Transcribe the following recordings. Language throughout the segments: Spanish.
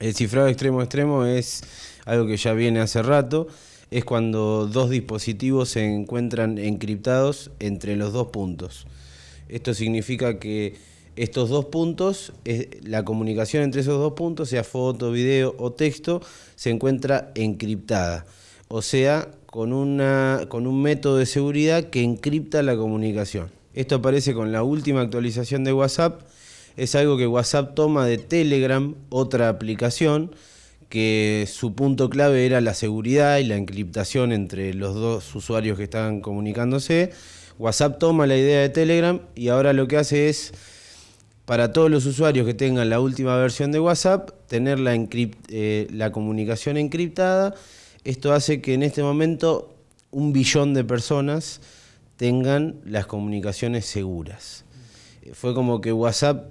El cifrado extremo extremo es algo que ya viene hace rato, es cuando dos dispositivos se encuentran encriptados entre los dos puntos. Esto significa que estos dos puntos, la comunicación entre esos dos puntos, sea foto, video o texto, se encuentra encriptada. O sea, con, una, con un método de seguridad que encripta la comunicación. Esto aparece con la última actualización de WhatsApp es algo que WhatsApp toma de Telegram, otra aplicación, que su punto clave era la seguridad y la encriptación entre los dos usuarios que estaban comunicándose. WhatsApp toma la idea de Telegram y ahora lo que hace es, para todos los usuarios que tengan la última versión de WhatsApp, tener la, eh, la comunicación encriptada. Esto hace que en este momento un billón de personas tengan las comunicaciones seguras. Fue como que WhatsApp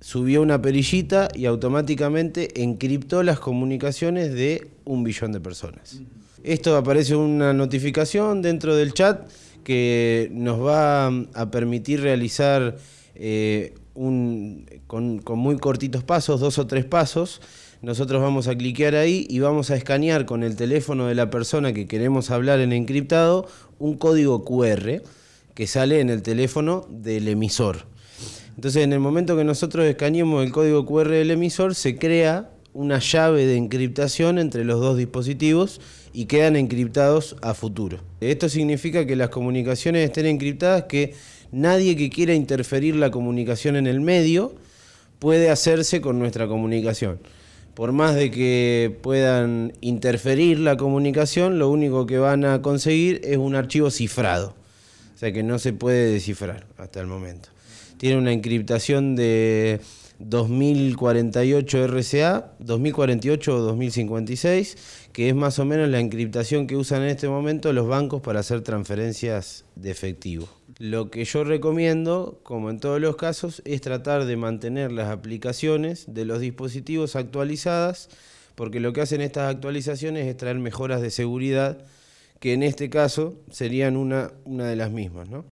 subió una perillita y automáticamente encriptó las comunicaciones de un billón de personas. Esto aparece una notificación dentro del chat que nos va mm, a permitir realizar eh, con, con muy cortitos pasos, dos o tres pasos. Nosotros vamos a cliquear ahí y vamos a escanear con el teléfono de la persona que queremos hablar en encriptado un código QR que sale en el teléfono del emisor. Entonces, en el momento que nosotros escaneemos el código QR del emisor, se crea una llave de encriptación entre los dos dispositivos y quedan encriptados a futuro. Esto significa que las comunicaciones estén encriptadas, que nadie que quiera interferir la comunicación en el medio puede hacerse con nuestra comunicación. Por más de que puedan interferir la comunicación, lo único que van a conseguir es un archivo cifrado, o sea que no se puede descifrar hasta el momento tiene una encriptación de 2048 RCA, 2048 o 2056, que es más o menos la encriptación que usan en este momento los bancos para hacer transferencias de efectivo. Lo que yo recomiendo, como en todos los casos, es tratar de mantener las aplicaciones de los dispositivos actualizadas, porque lo que hacen estas actualizaciones es traer mejoras de seguridad, que en este caso serían una, una de las mismas. ¿no?